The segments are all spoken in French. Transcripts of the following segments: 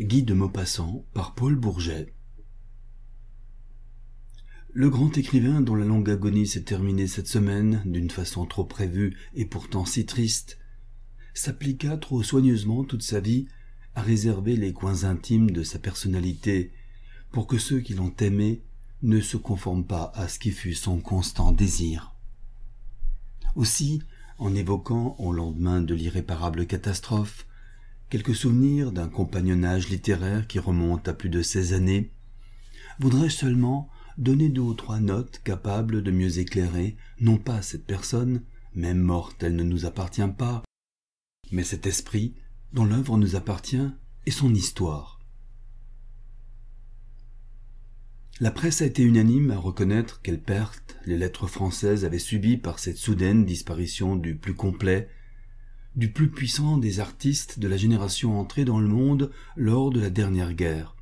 Guide de Maupassant par Paul Bourget. Le grand écrivain dont la longue agonie s'est terminée cette semaine d'une façon trop prévue et pourtant si triste, s'appliqua trop soigneusement toute sa vie à réserver les coins intimes de sa personnalité pour que ceux qui l'ont aimé ne se conforment pas à ce qui fut son constant désir. Aussi, en évoquant, au lendemain de l'irréparable catastrophe, quelques souvenirs d'un compagnonnage littéraire qui remonte à plus de seize années, voudrais seulement donner deux ou trois notes capables de mieux éclairer, non pas cette personne, même morte elle ne nous appartient pas, mais cet esprit dont l'œuvre nous appartient et son histoire. La presse a été unanime à reconnaître quelle perte les lettres françaises avaient subie par cette soudaine disparition du plus complet, du plus puissant des artistes de la génération entrée dans le monde lors de la dernière guerre.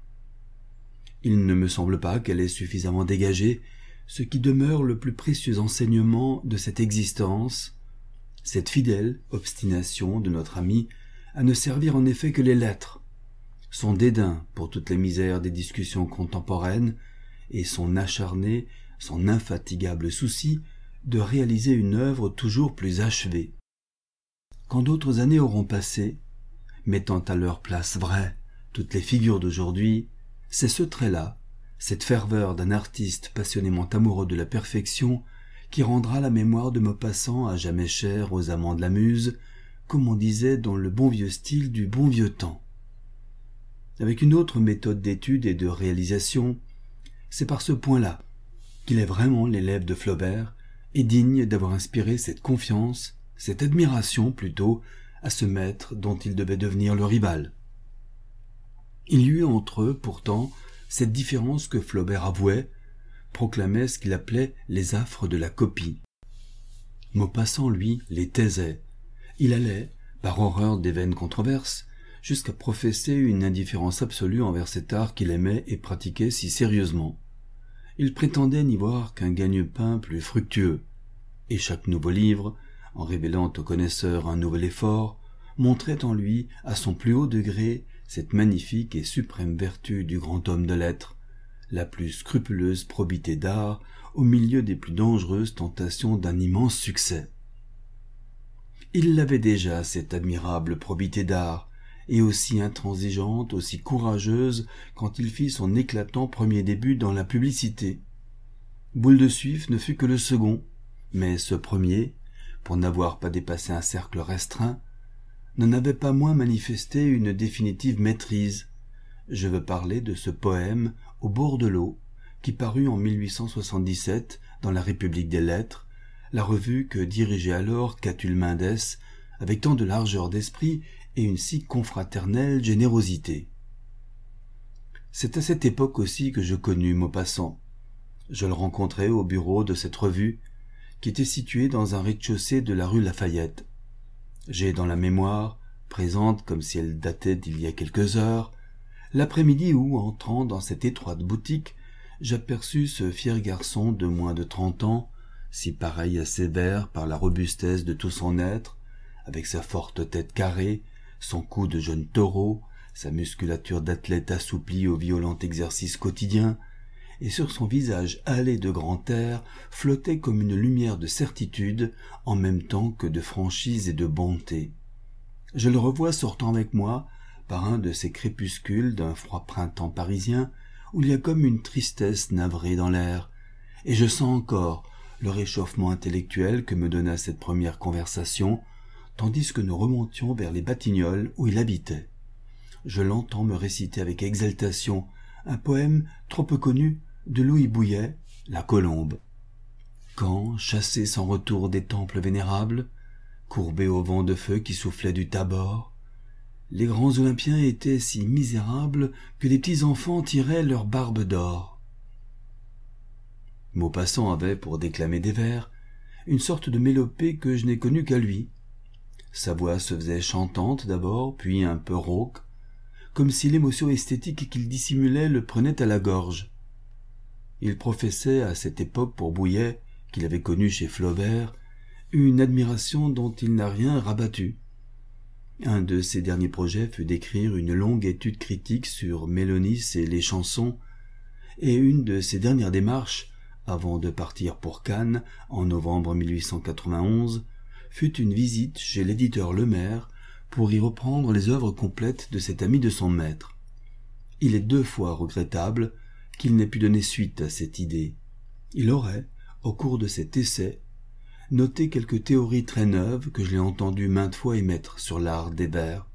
Il ne me semble pas qu'elle ait suffisamment dégagé ce qui demeure le plus précieux enseignement de cette existence, cette fidèle obstination de notre ami à ne servir en effet que les lettres, son dédain pour toutes les misères des discussions contemporaines, et son acharné, son infatigable souci de réaliser une œuvre toujours plus achevée quand d'autres années auront passé, mettant à leur place vraie toutes les figures d'aujourd'hui, c'est ce trait-là, cette ferveur d'un artiste passionnément amoureux de la perfection, qui rendra la mémoire de passant à jamais chère aux amants de la muse, comme on disait dans le bon vieux style du bon vieux temps. Avec une autre méthode d'étude et de réalisation, c'est par ce point-là qu'il est vraiment l'élève de Flaubert et digne d'avoir inspiré cette confiance cette admiration plutôt, à ce maître dont il devait devenir le rival. Il y eut entre eux pourtant cette différence que Flaubert avouait, proclamait ce qu'il appelait les affres de la copie. Maupassant, lui, les taisait. Il allait, par horreur des vaines controverses, jusqu'à professer une indifférence absolue envers cet art qu'il aimait et pratiquait si sérieusement. Il prétendait n'y voir qu'un gagne-pain plus fructueux, et chaque nouveau livre en révélant au connaisseur un nouvel effort, montrait en lui, à son plus haut degré, cette magnifique et suprême vertu du grand homme de lettres, la plus scrupuleuse probité d'art au milieu des plus dangereuses tentations d'un immense succès. Il l'avait déjà, cette admirable probité d'art, et aussi intransigeante, aussi courageuse quand il fit son éclatant premier début dans la publicité. Boule de Suif ne fut que le second, mais ce premier, pour n'avoir pas dépassé un cercle restreint, n'en avait pas moins manifesté une définitive maîtrise. Je veux parler de ce poème Au bord de l'eau, qui parut en 1877 dans la République des Lettres, la revue que dirigeait alors Catulle Mendès avec tant de largeur d'esprit et une si confraternelle générosité. C'est à cette époque aussi que je connus Maupassant. Je le rencontrai au bureau de cette revue qui était situé dans un rez-de-chaussée de la rue Lafayette. J'ai dans la mémoire, présente comme si elle datait d'il y a quelques heures, l'après-midi où, entrant dans cette étroite boutique, j'aperçus ce fier garçon de moins de trente ans, si pareil à Sévère par la robustesse de tout son être, avec sa forte tête carrée, son cou de jeune taureau, sa musculature d'athlète assouplie au violent exercice quotidien, et sur son visage hâlé de grand air flottait comme une lumière de certitude, en même temps que de franchise et de bonté. Je le revois sortant avec moi, par un de ces crépuscules d'un froid printemps parisien, où il y a comme une tristesse navrée dans l'air, et je sens encore le réchauffement intellectuel que me donna cette première conversation, tandis que nous remontions vers les Batignolles où il habitait. Je l'entends me réciter avec exaltation un poème trop peu connu de Louis Bouillet, La Colombe. Quand, chassés sans retour des temples vénérables, Courbés au vent de feu qui soufflait du tabord, les grands Olympiens étaient si misérables que des petits enfants tiraient leurs barbes d'or. Maupassant avait, pour déclamer des vers, une sorte de mélopée que je n'ai connue qu'à lui. Sa voix se faisait chantante d'abord, puis un peu rauque, comme si l'émotion esthétique qu'il dissimulait le prenait à la gorge. Il professait à cette époque pour Bouillet, qu'il avait connu chez Flaubert, une admiration dont il n'a rien rabattu. Un de ses derniers projets fut d'écrire une longue étude critique sur Mélonis et les chansons, et une de ses dernières démarches, avant de partir pour Cannes en novembre 1891, fut une visite chez l'éditeur Lemaire pour y reprendre les œuvres complètes de cet ami de son maître. Il est deux fois regrettable qu'il n'ait pu donner suite à cette idée. Il aurait, au cours de cet essai, noté quelques théories très neuves que je l'ai entendu maintes fois émettre sur l'art d'Hébert.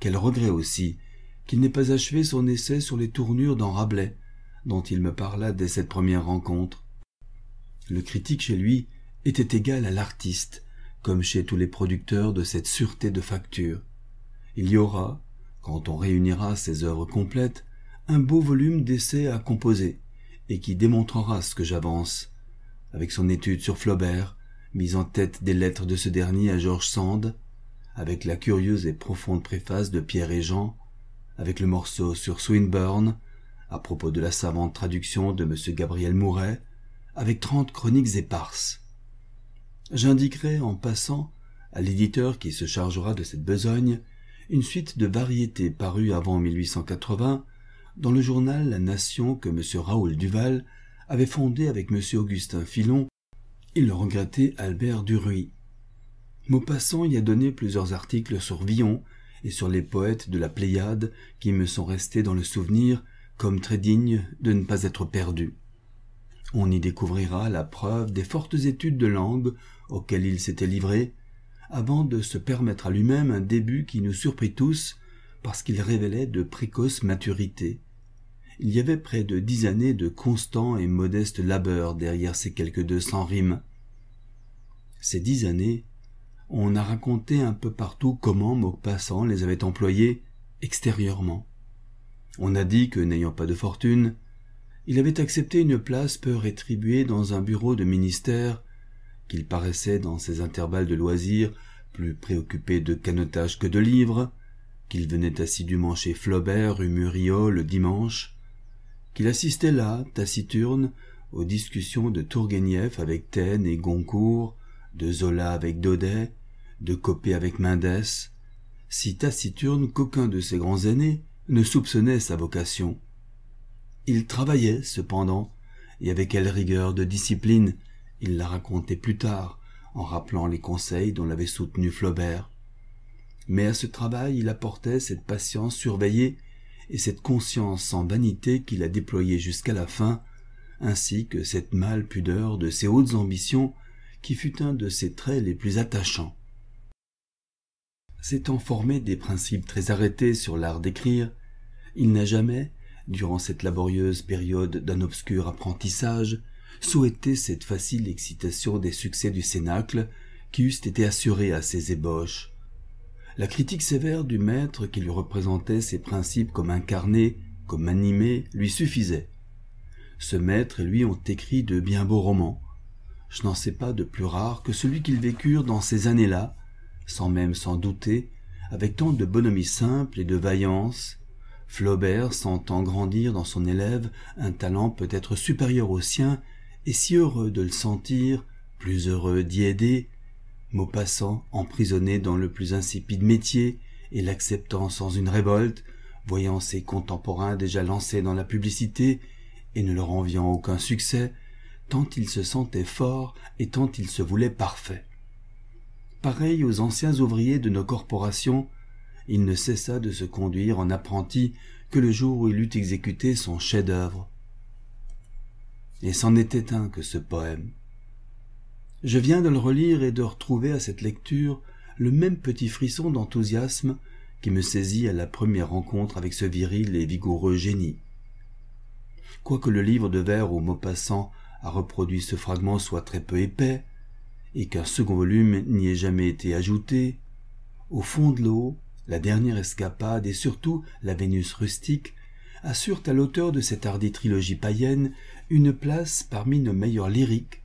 Quel regret aussi qu'il n'ait pas achevé son essai sur les tournures dans Rabelais, dont il me parla dès cette première rencontre. Le critique chez lui était égal à l'artiste, comme chez tous les producteurs de cette sûreté de facture. Il y aura, quand on réunira ses œuvres complètes, un beau volume d'essais à composer, et qui démontrera ce que j'avance, avec son étude sur Flaubert, mise en tête des lettres de ce dernier à George Sand, avec la curieuse et profonde préface de Pierre et Jean, avec le morceau sur Swinburne, à propos de la savante traduction de M. Gabriel Mouret, avec trente chroniques éparses. J'indiquerai en passant à l'éditeur qui se chargera de cette besogne une suite de variétés parues avant 1880 dans le journal La Nation que M. Raoul Duval avait fondé avec M. Augustin Filon, il le regrettait Albert Duruy. Maupassant y a donné plusieurs articles sur Villon et sur les poètes de la Pléiade qui me sont restés dans le souvenir comme très dignes de ne pas être perdus. On y découvrira la preuve des fortes études de langue auxquelles il s'était livré, avant de se permettre à lui-même un début qui nous surprit tous parce qu'il révélait de précoces maturités. Il y avait près de dix années de constant et modeste labeur derrière ces quelques deux cents rimes. Ces dix années, on a raconté un peu partout comment Maupassant les avait employées extérieurement. On a dit que, n'ayant pas de fortune, il avait accepté une place peu rétribuée dans un bureau de ministère, qu'il paraissait dans ses intervalles de loisirs plus préoccupé de canotage que de livres, qu'il venait assidûment chez Flaubert rue Muriot le dimanche, qu'il assistait là, taciturne, aux discussions de Tourguenieff avec Taine et Goncourt, de Zola avec Daudet, de Copé avec Mendès, si taciturne qu'aucun de ses grands aînés ne soupçonnait sa vocation. Il travaillait, cependant, et avec quelle rigueur de discipline, il la racontait plus tard, en rappelant les conseils dont l'avait soutenu Flaubert. Mais à ce travail, il apportait cette patience surveillée et cette conscience sans vanité qu'il a déployée jusqu'à la fin, ainsi que cette mâle pudeur de ses hautes ambitions qui fut un de ses traits les plus attachants. S'étant formé des principes très arrêtés sur l'art d'écrire, il n'a jamais, durant cette laborieuse période d'un obscur apprentissage, souhaité cette facile excitation des succès du Cénacle qui eussent été assurés à ses ébauches. La critique sévère du maître qui lui représentait ses principes comme incarnés, comme animés, lui suffisait. Ce maître et lui ont écrit de bien beaux romans. Je n'en sais pas de plus rare que celui qu'ils vécurent dans ces années-là, sans même s'en douter, avec tant de bonhomie simple et de vaillance, Flaubert sentant grandir dans son élève un talent peut-être supérieur au sien, et si heureux de le sentir, plus heureux d'y aider, Maupassant, emprisonné dans le plus insipide métier et l'acceptant sans une révolte, voyant ses contemporains déjà lancés dans la publicité et ne leur enviant aucun succès, tant il se sentait fort et tant il se voulait parfait. Pareil aux anciens ouvriers de nos corporations, il ne cessa de se conduire en apprenti que le jour où il eut exécuté son chef-d'œuvre. Et c'en était un que ce poème. Je viens de le relire et de retrouver à cette lecture le même petit frisson d'enthousiasme qui me saisit à la première rencontre avec ce viril et vigoureux génie. Quoique le livre de vers où Maupassant a reproduit ce fragment soit très peu épais, et qu'un second volume n'y ait jamais été ajouté, au fond de l'eau, la dernière escapade et surtout la Vénus rustique assurent à l'auteur de cette hardie trilogie païenne une place parmi nos meilleurs lyriques,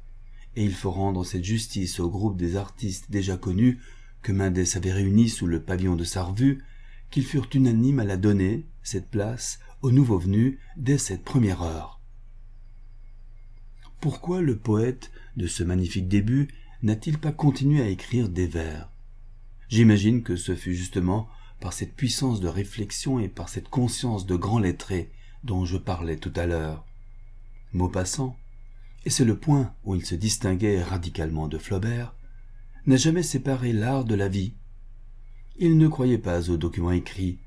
et il faut rendre cette justice au groupe des artistes déjà connus que Mendes avait réunis sous le pavillon de sa revue, qu'ils furent unanimes à la donner, cette place, au nouveau venu dès cette première heure. Pourquoi le poète, de ce magnifique début, n'a-t-il pas continué à écrire des vers J'imagine que ce fut justement par cette puissance de réflexion et par cette conscience de grand lettré dont je parlais tout à l'heure. passant, et c'est le point où il se distinguait radicalement de Flaubert, n'a jamais séparé l'art de la vie. Il ne croyait pas aux documents écrits,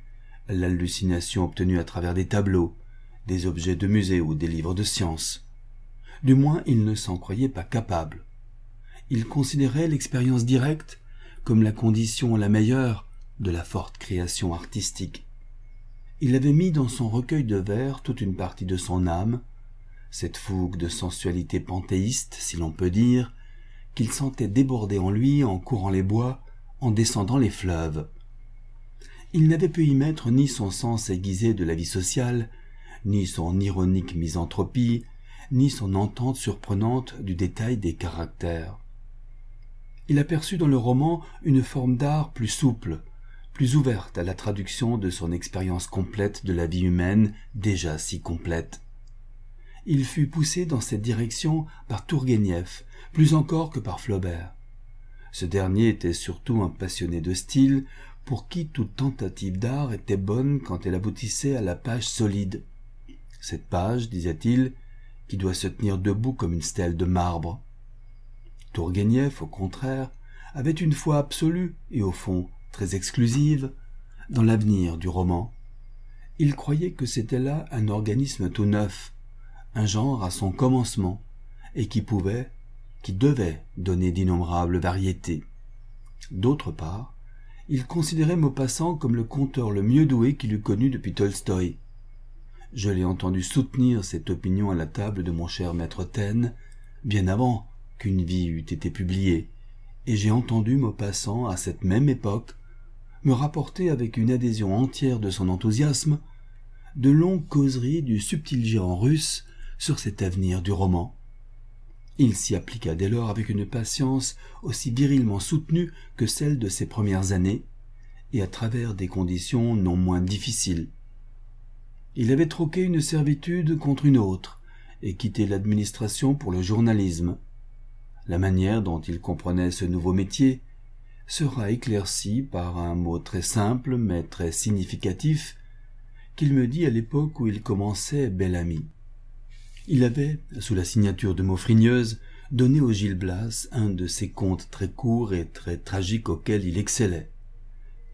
à l'hallucination obtenue à travers des tableaux, des objets de musée ou des livres de science. Du moins, il ne s'en croyait pas capable. Il considérait l'expérience directe comme la condition la meilleure de la forte création artistique. Il avait mis dans son recueil de vers toute une partie de son âme, cette fougue de sensualité panthéiste, si l'on peut dire, qu'il sentait déborder en lui en courant les bois, en descendant les fleuves. Il n'avait pu y mettre ni son sens aiguisé de la vie sociale, ni son ironique misanthropie, ni son entente surprenante du détail des caractères. Il aperçut dans le roman une forme d'art plus souple, plus ouverte à la traduction de son expérience complète de la vie humaine déjà si complète il fut poussé dans cette direction par Tourguenieff, plus encore que par Flaubert. Ce dernier était surtout un passionné de style, pour qui toute tentative d'art était bonne quand elle aboutissait à la page solide. Cette page, disait-il, qui doit se tenir debout comme une stèle de marbre. Tourguenieff, au contraire, avait une foi absolue et au fond très exclusive dans l'avenir du roman. Il croyait que c'était là un organisme tout neuf, un genre à son commencement, et qui pouvait, qui devait donner d'innombrables variétés. D'autre part, il considérait Maupassant comme le conteur le mieux doué qu'il eût connu depuis Tolstoï. Je l'ai entendu soutenir cette opinion à la table de mon cher maître Taine, bien avant qu'une vie eût été publiée, et j'ai entendu Maupassant, à cette même époque, me rapporter avec une adhésion entière de son enthousiasme de longues causeries du subtil géant russe sur cet avenir du roman. Il s'y appliqua dès lors avec une patience aussi virilement soutenue que celle de ses premières années, et à travers des conditions non moins difficiles. Il avait troqué une servitude contre une autre, et quitté l'administration pour le journalisme. La manière dont il comprenait ce nouveau métier sera éclaircie par un mot très simple mais très significatif qu'il me dit à l'époque où il commençait Bel Ami. Il avait, sous la signature de Maufrigneuse, donné au Gil Blas un de ces contes très courts et très tragiques auxquels il excellait.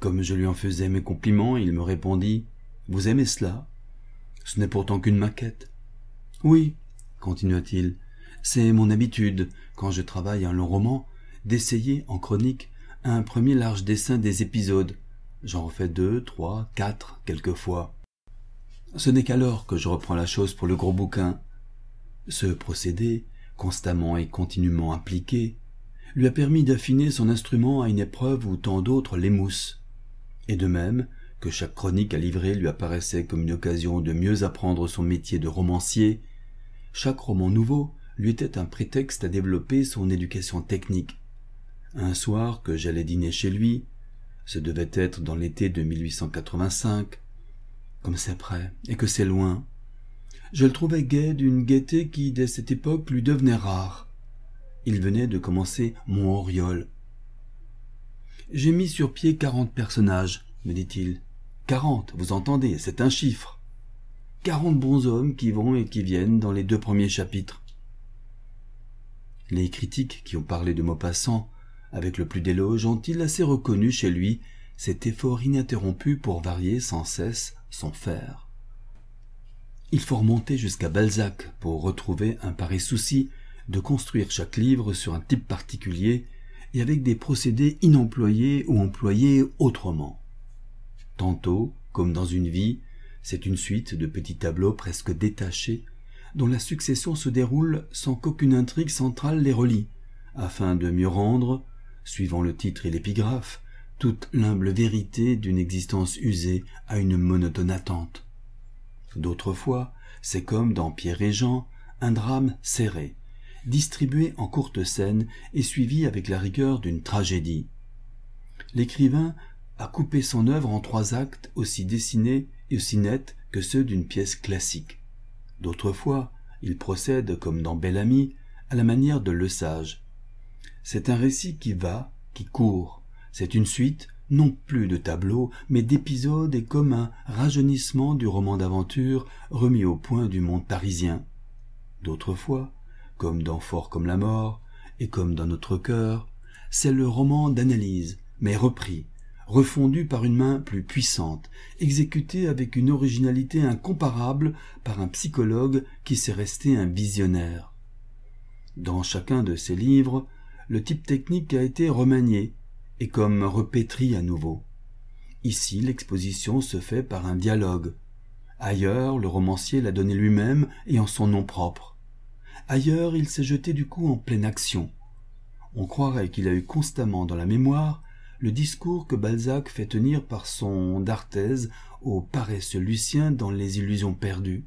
Comme je lui en faisais mes compliments, il me répondit Vous aimez cela Ce n'est pourtant qu'une maquette. Oui, continua-t-il, c'est mon habitude, quand je travaille un long roman, d'essayer, en chronique, un premier large dessin des épisodes. J'en refais deux, trois, quatre, quelquefois. Ce n'est qu'alors que je reprends la chose pour le gros bouquin, ce procédé, constamment et continuellement appliqué, lui a permis d'affiner son instrument à une épreuve où tant d'autres l'émoussent. Et de même que chaque chronique à livrer lui apparaissait comme une occasion de mieux apprendre son métier de romancier, chaque roman nouveau lui était un prétexte à développer son éducation technique. Un soir que j'allais dîner chez lui, ce devait être dans l'été de 1885, comme c'est près et que c'est loin, je le trouvais gai d'une gaieté qui, dès cette époque, lui devenait rare. Il venait de commencer mon auriol. — J'ai mis sur pied quarante personnages, me dit-il. Quarante, vous entendez, c'est un chiffre. Quarante bons hommes qui vont et qui viennent dans les deux premiers chapitres. Les critiques qui ont parlé de Maupassant, avec le plus d'éloge, ont-ils assez reconnu chez lui cet effort ininterrompu pour varier sans cesse son fer il faut remonter jusqu'à Balzac pour retrouver un pareil souci de construire chaque livre sur un type particulier et avec des procédés inemployés ou employés autrement. Tantôt, comme dans une vie, c'est une suite de petits tableaux presque détachés dont la succession se déroule sans qu'aucune intrigue centrale les relie, afin de mieux rendre, suivant le titre et l'épigraphe, toute l'humble vérité d'une existence usée à une monotone attente. D'autres fois, c'est comme dans Pierre et Jean, un drame serré, distribué en courtes scènes et suivi avec la rigueur d'une tragédie. L'écrivain a coupé son œuvre en trois actes aussi dessinés et aussi nets que ceux d'une pièce classique. D'autres fois, il procède, comme dans Bellamy, à la manière de Le Sage. C'est un récit qui va, qui court. C'est une suite, non plus de tableaux, mais d'épisodes et comme un rajeunissement du roman d'aventure remis au point du monde parisien. D'autres fois, comme dans Fort comme la mort, et comme dans notre cœur, c'est le roman d'analyse, mais repris, refondu par une main plus puissante, exécuté avec une originalité incomparable par un psychologue qui s'est resté un visionnaire. Dans chacun de ces livres, le type technique a été remanié, et comme repétrie à nouveau. Ici, l'exposition se fait par un dialogue. Ailleurs, le romancier l'a donné lui-même et en son nom propre. Ailleurs, il s'est jeté du coup en pleine action. On croirait qu'il a eu constamment dans la mémoire le discours que Balzac fait tenir par son d'Arthez au paresseux Lucien dans Les Illusions perdues.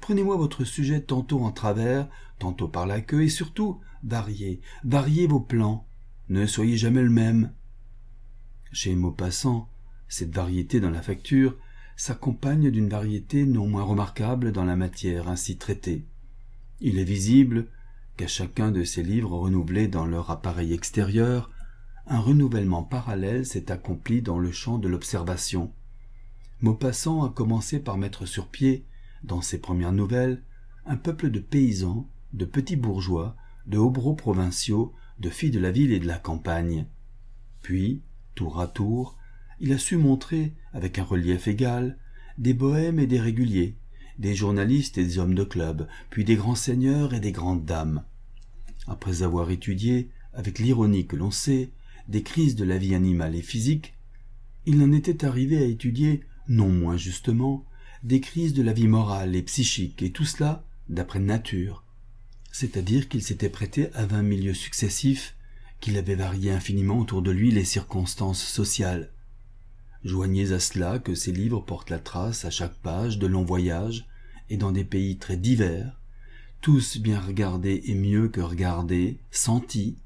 Prenez-moi votre sujet tantôt en travers, tantôt par la queue, et surtout, variez, variez vos plans ne soyez jamais le même. Chez Maupassant, cette variété dans la facture s'accompagne d'une variété non moins remarquable dans la matière ainsi traitée. Il est visible qu'à chacun de ces livres renouvelés dans leur appareil extérieur, un renouvellement parallèle s'est accompli dans le champ de l'observation. Maupassant a commencé par mettre sur pied, dans ses premières nouvelles, un peuple de paysans, de petits bourgeois, de hobereaux provinciaux, de filles de la ville et de la campagne. Puis, tour à tour, il a su montrer, avec un relief égal, des bohèmes et des réguliers, des journalistes et des hommes de club, puis des grands seigneurs et des grandes dames. Après avoir étudié, avec l'ironie que l'on sait, des crises de la vie animale et physique, il en était arrivé à étudier, non moins justement, des crises de la vie morale et psychique, et tout cela d'après nature, c'est-à-dire qu'il s'était prêté à vingt milieux successifs, qu'il avait varié infiniment autour de lui les circonstances sociales. Joignez à cela que ses livres portent la trace à chaque page de longs voyages, et dans des pays très divers, tous bien regardés et mieux que regardés, sentis,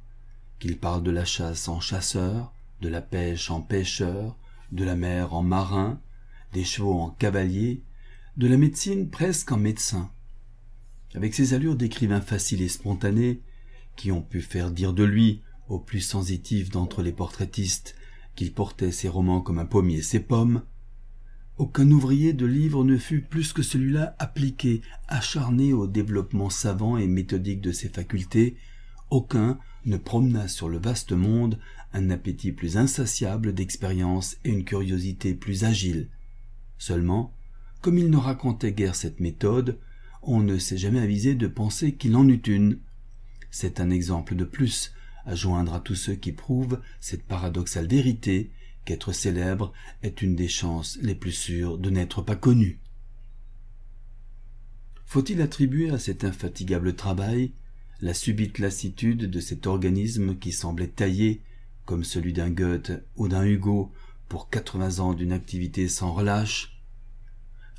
qu'il parle de la chasse en chasseur, de la pêche en pêcheur, de la mer en marin, des chevaux en cavalier, de la médecine presque en médecin. Avec ses allures d'écrivain facile et spontané, qui ont pu faire dire de lui, au plus sensitif d'entre les portraitistes, qu'il portait ses romans comme un pommier ses pommes, aucun ouvrier de livre ne fut plus que celui-là appliqué, acharné au développement savant et méthodique de ses facultés, aucun ne promena sur le vaste monde un appétit plus insatiable d'expérience et une curiosité plus agile. Seulement, comme il ne racontait guère cette méthode, on ne s'est jamais avisé de penser qu'il en eût une. C'est un exemple de plus à joindre à tous ceux qui prouvent cette paradoxale vérité qu'être célèbre est une des chances les plus sûres de n'être pas connu. Faut-il attribuer à cet infatigable travail la subite lassitude de cet organisme qui semblait taillé, comme celui d'un Goethe ou d'un Hugo, pour quatre-vingts ans d'une activité sans relâche,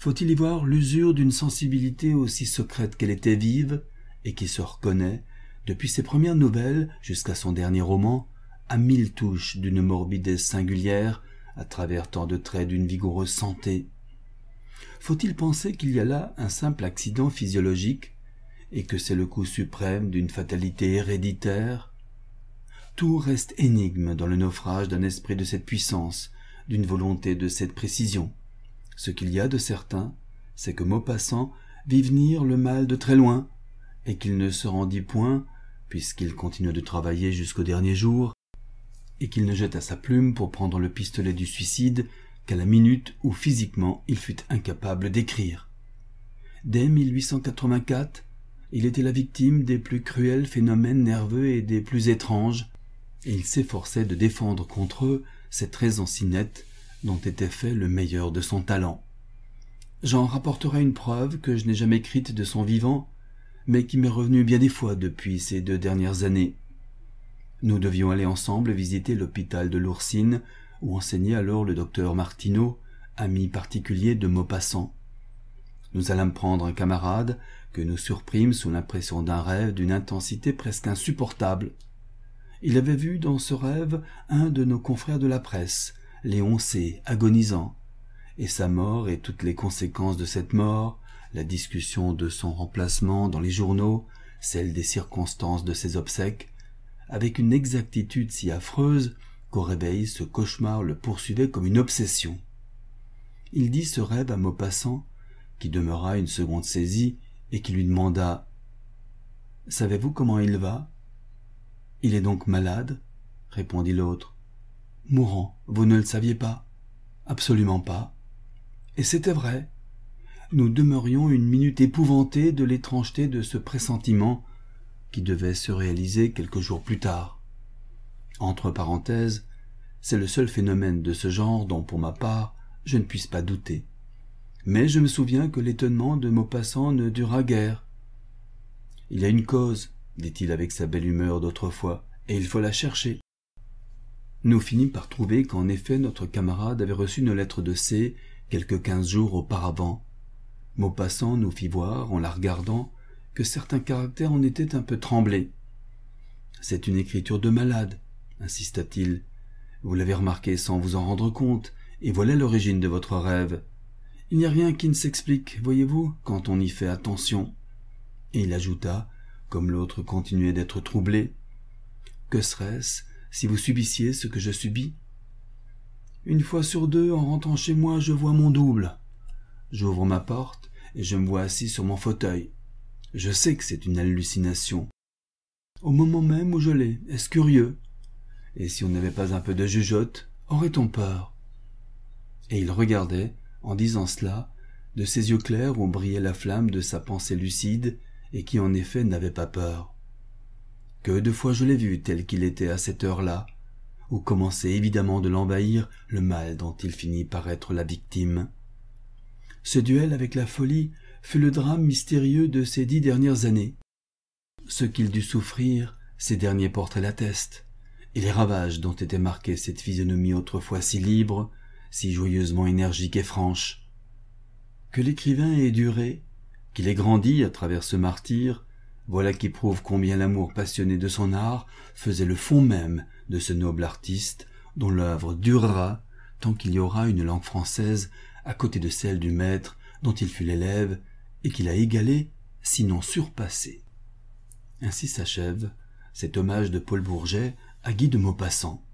faut-il y voir l'usure d'une sensibilité aussi secrète qu'elle était vive, et qui se reconnaît, depuis ses premières nouvelles jusqu'à son dernier roman, à mille touches d'une morbidesse singulière, à travers tant de traits d'une vigoureuse santé. Faut-il penser qu'il y a là un simple accident physiologique, et que c'est le coup suprême d'une fatalité héréditaire Tout reste énigme dans le naufrage d'un esprit de cette puissance, d'une volonté de cette précision. Ce qu'il y a de certain, c'est que Maupassant vit venir le mal de très loin, et qu'il ne se rendit point, puisqu'il continua de travailler jusqu'au dernier jour, et qu'il ne jeta sa plume pour prendre le pistolet du suicide qu'à la minute où physiquement il fut incapable d'écrire. Dès 1884, il était la victime des plus cruels phénomènes nerveux et des plus étranges, et il s'efforçait de défendre contre eux cette raison si nette dont était fait le meilleur de son talent. J'en rapporterai une preuve que je n'ai jamais écrite de son vivant, mais qui m'est revenue bien des fois depuis ces deux dernières années. Nous devions aller ensemble visiter l'hôpital de l'Oursine, où enseignait alors le docteur Martineau, ami particulier de Maupassant. Nous allâmes prendre un camarade, que nous surprîmes sous l'impression d'un rêve d'une intensité presque insupportable. Il avait vu dans ce rêve un de nos confrères de la presse, Léon agonisant, et sa mort et toutes les conséquences de cette mort, la discussion de son remplacement dans les journaux, celle des circonstances de ses obsèques, avec une exactitude si affreuse qu'au réveil ce cauchemar le poursuivait comme une obsession. Il dit ce rêve à Maupassant, qui demeura une seconde saisie et qui lui demanda Savez-vous comment il va Il est donc malade répondit l'autre mourant, vous ne le saviez pas Absolument pas. Et c'était vrai. Nous demeurions une minute épouvantée de l'étrangeté de ce pressentiment qui devait se réaliser quelques jours plus tard. Entre parenthèses, c'est le seul phénomène de ce genre dont, pour ma part, je ne puisse pas douter. Mais je me souviens que l'étonnement de Maupassant ne dura guère. Il a une cause, dit-il avec sa belle humeur d'autrefois, et il faut la chercher nous finîmes par trouver qu'en effet notre camarade avait reçu une lettre de C quelque quinze jours auparavant. Maupassant nous fit voir, en la regardant, que certains caractères en étaient un peu tremblés. C'est une écriture de malade, insista-t-il. Vous l'avez remarqué sans vous en rendre compte, et voilà l'origine de votre rêve. Il n'y a rien qui ne s'explique, voyez-vous, quand on y fait attention. Et il ajouta, comme l'autre continuait d'être troublé, Que serait-ce si vous subissiez ce que je subis Une fois sur deux, en rentrant chez moi, je vois mon double. J'ouvre ma porte et je me vois assis sur mon fauteuil. Je sais que c'est une hallucination. Au moment même où je l'ai, est-ce curieux Et si on n'avait pas un peu de jugeote, aurait-on peur Et il regardait, en disant cela, de ses yeux clairs où brillait la flamme de sa pensée lucide et qui en effet n'avait pas peur. Que deux fois je l'ai vu tel qu'il était à cette heure-là, où commençait évidemment de l'envahir le mal dont il finit par être la victime. Ce duel avec la folie fut le drame mystérieux de ces dix dernières années. Ce qu'il dut souffrir, ces derniers portraits l'attestent, et les ravages dont était marquée cette physionomie autrefois si libre, si joyeusement énergique et franche. Que l'écrivain ait duré, qu'il ait grandi à travers ce martyr, voilà qui prouve combien l'amour passionné de son art faisait le fond même de ce noble artiste dont l'œuvre durera tant qu'il y aura une langue française à côté de celle du maître dont il fut l'élève et qu'il a égalé, sinon surpassé. Ainsi s'achève cet hommage de Paul Bourget à Guy de Maupassant.